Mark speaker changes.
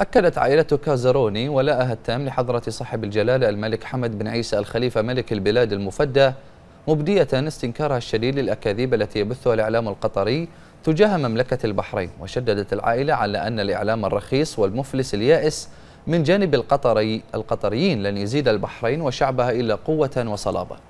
Speaker 1: أكدت عائلة كازاروني ولاءها التام لحضرة صاحب الجلالة الملك حمد بن عيسى الخليفة ملك البلاد المفدى مبدية استنكارها الشديد للأكاذيب التي يبثها الإعلام القطري تجاه مملكة البحرين وشددت العائلة على أن الإعلام الرخيص والمفلس اليائس من جانب القطري القطريين لن يزيد البحرين وشعبها إلا قوة وصلابة